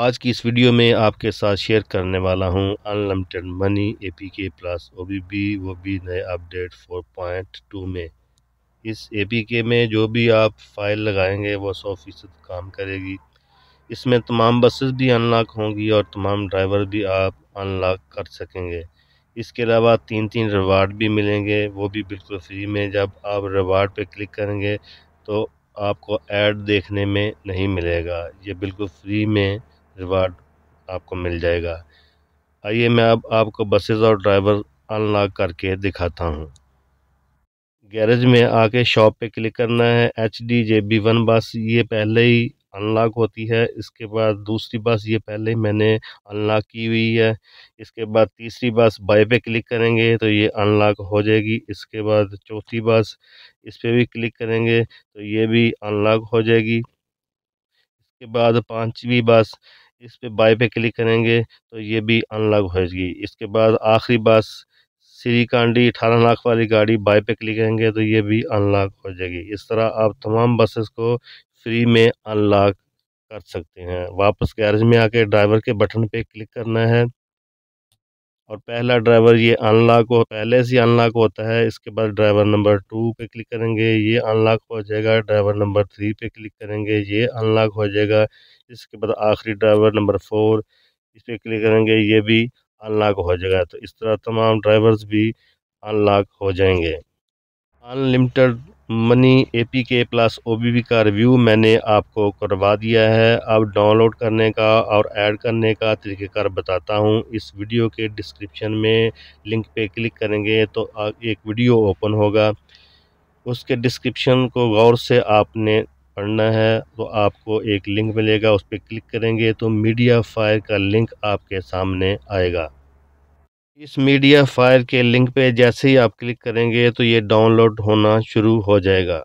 आज की इस वीडियो में आपके साथ शेयर करने वाला हूं unlimited money A P K plus O B B वो भी नए अपडेट 4.2 में इस ए पी के में जो भी आप फाइल लगाएंगे वो सौ फीसद काम करेगी इसमें तमाम बसेस भी अनलॉक होंगी और तमाम ड्राइवर भी आप अनलॉक कर सकेंगे इसके अलावा तीन तीन रिवार्ड भी मिलेंगे वो भी बिल्कुल फ्री में जब आप रिवार्ड पे क्लिक करेंगे तो आपको ऐड देखने में नहीं मिलेगा ये बिल्कुल फ्री में रिवार्ड आपको मिल जाएगा आइए मैं अब आप, आपको बसेस और ड्राइवर अनलॉक करके दिखाता हूँ गैरेज में आके शॉप पे क्लिक करना है H D J B one बस ये पहले ही अनलॉक होती है इसके बाद दूसरी बस ये पहले ही मैंने अनलॉक की हुई है इसके बाद तीसरी बस बाय पे क्लिक करेंगे तो ये अनलॉक हो जाएगी इसके बाद चौथी बस इस पर भी क्लिक करेंगे तो ये भी अनलॉक हो जाएगी इसके बाद पाँचवीं बस इस पे बाय पे क्लिक करेंगे तो ये भी अनलॉक हो जाएगी इसके बाद आखिरी बात श्री कांडी अठारह लाख वाली गाड़ी बाय पे क्लिक करेंगे तो ये भी अनलॉक हो जाएगी इस तरह आप तमाम बसेस को फ्री में अनलॉक कर सकते हैं वापस गैरेज में आके ड्राइवर के बटन पे क्लिक करना है और पहला ड्राइवर ये अनलॉक हो पहले से अनलॉक होता है इसके बाद ड्राइवर नंबर टू पे क्लिक करेंगे ये अनलॉक हो जाएगा ड्राइवर नंबर थ्री पे क्लिक करेंगे ये अनलॉक हो जाएगा इसके बाद आखिरी ड्राइवर नंबर फोर इस पर क्लिक करेंगे ये भी अनलॉक हो जाएगा तो इस तरह तमाम ड्राइवर्स भी अनलॉक हो जाएंगे unlimited money A P K plus O B V का रिव्यू मैंने आपको करवा दिया है अब डाउनलोड करने का और ऐड करने का तरीक़ेकार बताता हूँ इस वीडियो के डिस्क्रिप्शन में लिंक पे क्लिक करेंगे तो एक वीडियो ओपन होगा उसके डिस्क्रिप्शन को गौर से आपने पढ़ना है तो आपको एक लिंक मिलेगा उस पर क्लिक करेंगे तो मीडिया फायर का लिंक आपके सामने आएगा इस मीडिया फाइल के लिंक पे जैसे ही आप क्लिक करेंगे तो ये डाउनलोड होना शुरू हो जाएगा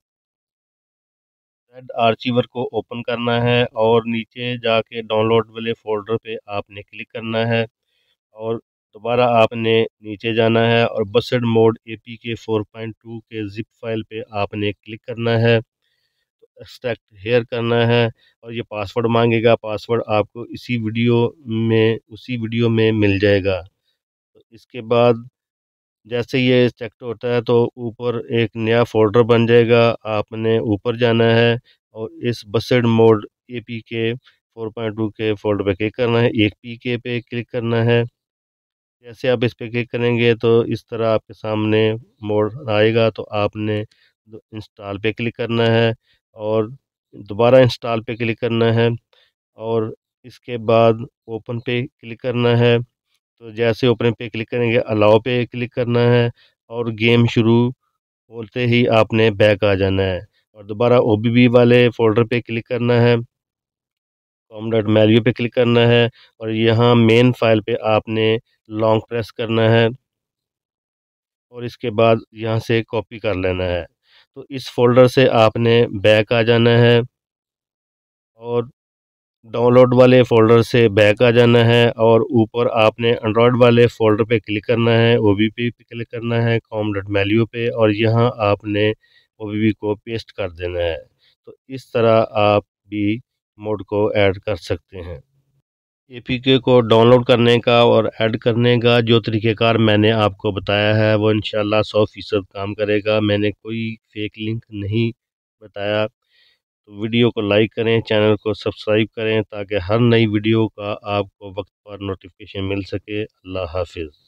रेड आर्चीवर को ओपन करना है और नीचे जाके डाउनलोड वाले फोल्डर पे आपने क्लिक करना है और दोबारा आपने नीचे जाना है और BUSSID mod A P K four point two के जिप फाइल पे आपने क्लिक करना है एक्सट्रैक्ट हेयर करना है और ये पासवर्ड मांगेगा पासवर्ड आपको इसी वीडियो में उसी वीडियो में मिल जाएगा इसके बाद जैसे ये सेक्ट होता है तो ऊपर एक नया फोल्डर बन जाएगा आपने ऊपर जाना है और इस BUSSID mod A P K four point two के फोल्डर पे क्लिक करना है एक पी के पे क्लिक करना है जैसे आप इस पर क्लिक करेंगे तो इस तरह आपके सामने मोड आएगा तो आपने इंस्टॉल पे क्लिक करना है और दोबारा इंस्टॉल पे क्लिक करना है और इसके बाद ओपन पे क्लिक करना है तो जैसे ओपन पे क्लिक करेंगे अलाउ पे क्लिक करना है और गेम शुरू होते ही आपने बैक आ जाना है और दोबारा ओ वाले फोल्डर पे क्लिक करना है कॉम डॉट मेल्यू पर क्लिक करना है और यहाँ मेन फाइल पे आपने लॉन्ग प्रेस करना है और इसके बाद यहाँ से कॉपी कर लेना है तो इस फोल्डर से आपने बैक आ जाना है और डाउनलोड वाले फ़ोल्डर से बैक आ जाना है और ऊपर आपने एंड्रॉयड वाले फ़ोल्डर पे क्लिक करना है ओ बी पी पे क्लिक करना है कॉम डॉट मेल्यू पे और यहाँ आपने ओ बी पी को पेस्ट कर देना है तो इस तरह आप भी मोड को ऐड कर सकते हैं ए पी के को डाउनलोड करने का और ऐड करने का जो तरीक़ेकार मैंने आपको बताया है वो इन सौ फ़ीसद काम करेगा मैंने कोई फेक लिंक नहीं बताया तो वीडियो को लाइक करें चैनल को सब्सक्राइब करें ताकि हर नई वीडियो का आपको वक्त पर नोटिफिकेशन मिल सके अल्लाह हाफिज़